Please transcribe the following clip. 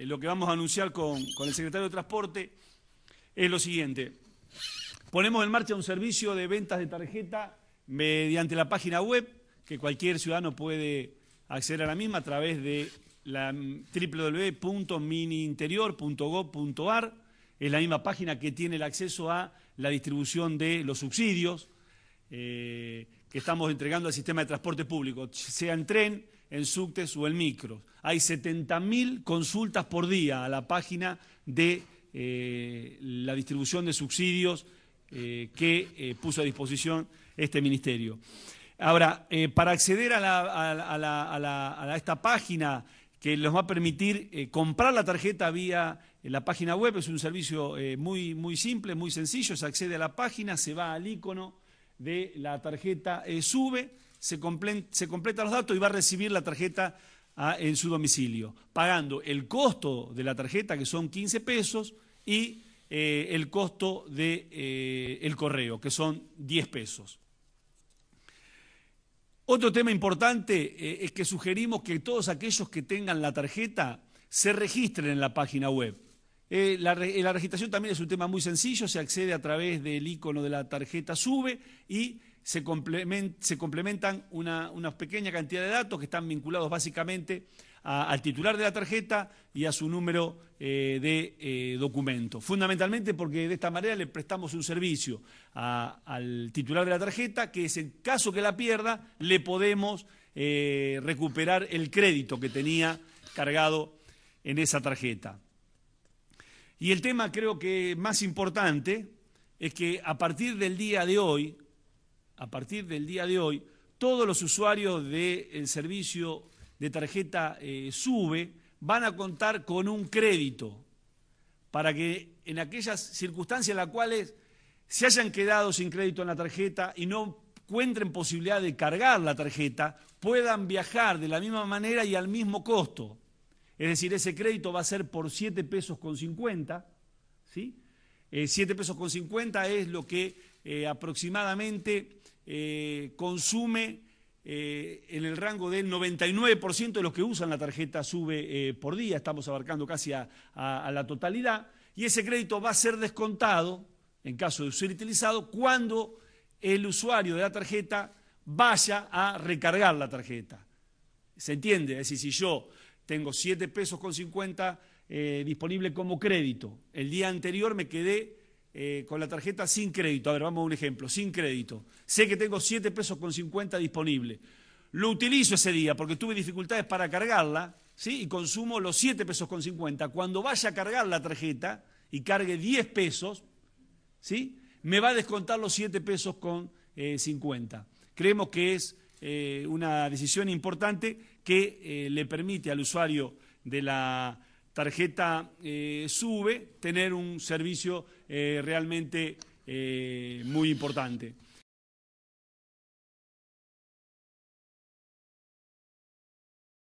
Eh, lo que vamos a anunciar con, el secretario de Transporte es lo siguiente. Ponemos en marcha un servicio de ventas de tarjeta mediante la página web, que cualquier ciudadano puede acceder a la misma a través de la mm, www.miniinterior.gov.ar. Es la misma página que tiene el acceso a la distribución de los subsidios eh, que estamos entregando al sistema de transporte público, sea en tren, en subtes o en micros. Hay 70.000 consultas por día a la página de eh, la distribución de subsidios eh, que eh, puso a disposición este ministerio. Ahora, para acceder a, esta página que nos va a permitir comprar la tarjeta vía la página web, es un servicio muy, muy simple, muy sencillo, se accede a la página, se va al icono de la tarjeta, sube se, completan completa los datos y va a recibir la tarjeta ah, en su domicilio, pagando el costo de la tarjeta, que son 15 pesos, y eh, el costo del de, eh, correo, que son 10 pesos. Otro tema importante eh, es que sugerimos que todos aquellos que tengan la tarjeta se registren en la página web. la, la, registración también es un tema muy sencillo, se accede a través del icono de la tarjeta SUBE y se, complementan una, pequeña cantidad de datos que están vinculados básicamente al titular de la tarjeta y a su número eh, de eh, documento. Fundamentalmente porque de esta manera le prestamos un servicio al titular de la tarjeta que es en caso que la pierda le podemos eh, recuperar el crédito que tenía cargado en esa tarjeta. Y el tema creo que más importante es que a partir del día de hoy, a partir del día de hoy, todos los usuarios del servicio de tarjeta eh, SUBE van a contar con un crédito para que en aquellas circunstancias en las cuales se hayan quedado sin crédito en la tarjeta y no encuentren posibilidad de cargar la tarjeta, puedan viajar de la misma manera y al mismo costo. Es decir, ese crédito va a ser por 7 pesos con 50, ¿sí? 7 eh, pesos con 50 es lo que eh, aproximadamente eh, consume eh, en el rango del 99% de los que usan la tarjeta sube eh, por día, estamos abarcando casi a, la totalidad, y ese crédito va a ser descontado, en caso de ser utilizado, cuando el usuario de la tarjeta vaya a recargar la tarjeta. ¿Se entiende? Es decir, si yo tengo 7 pesos con 50 disponible como crédito, el día anterior me quedé eh, con la tarjeta sin crédito. A ver, vamos a un ejemplo, sin crédito. Sé que tengo 7 pesos con 50 disponible. Lo utilizo ese día porque tuve dificultades para cargarla, ¿sí? Y consumo los 7 pesos con 50. Cuando vaya a cargar la tarjeta y cargue 10 pesos, ¿sí? Me va a descontar los 7 pesos con 50. Eh, Creemos que es eh, una decisión importante que le permite al usuario de la tarjeta eh, sube, tener un servicio eh, realmente eh, muy importante.